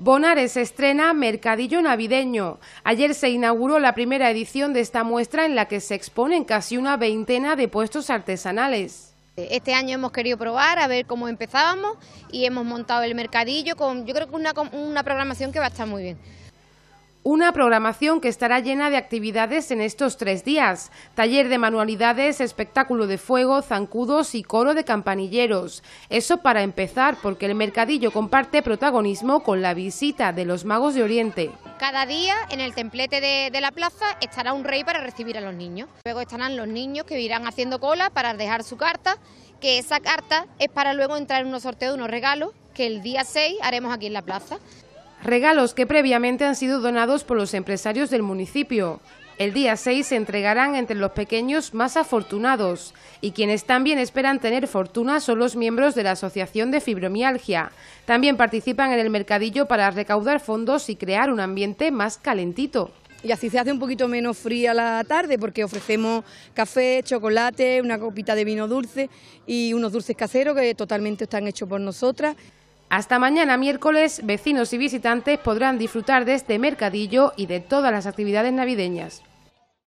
Bonares estrena Mercadillo Navideño. Ayer se inauguró la primera edición de esta muestra en la que se exponen casi una veintena de puestos artesanales. Este año hemos querido probar a ver cómo empezábamos y hemos montado el mercadillo con yo creo que una, una programación que va a estar muy bien. Una programación que estará llena de actividades en estos tres días. Taller de manualidades, espectáculo de fuego, zancudos y coro de campanilleros. Eso para empezar, porque el mercadillo comparte protagonismo con la visita de los magos de Oriente. Cada día en el templete de, la plaza estará un rey para recibir a los niños. Luego estarán los niños que irán haciendo cola para dejar su carta, que esa carta es para luego entrar en un sorteo de unos regalos que el día 6 haremos aquí en la plaza regalos que previamente han sido donados por los empresarios del municipio. El día 6 se entregarán entre los pequeños más afortunados y quienes también esperan tener fortuna son los miembros de la Asociación de Fibromialgia. También participan en el mercadillo para recaudar fondos y crear un ambiente más calentito y así se hace un poquito menos fría la tarde porque ofrecemos café, chocolate, una copita de vino dulce y unos dulces caseros que totalmente están hechos por nosotras. Hasta mañana miércoles, vecinos y visitantes podrán disfrutar de este mercadillo y de todas las actividades navideñas.